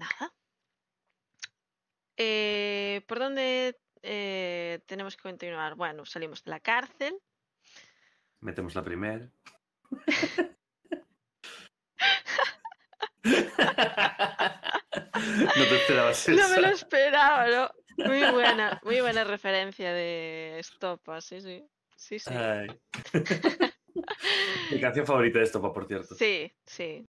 nada. Eh, ¿Por dónde eh, tenemos que continuar? Bueno, salimos de la cárcel. Metemos la primera. no te esperabas eso. No me lo esperaba, ¿no? Muy buena, muy buena referencia de Estopa, sí, sí. Sí, sí. Mi canción favorita de Estopa, por cierto. Sí, sí.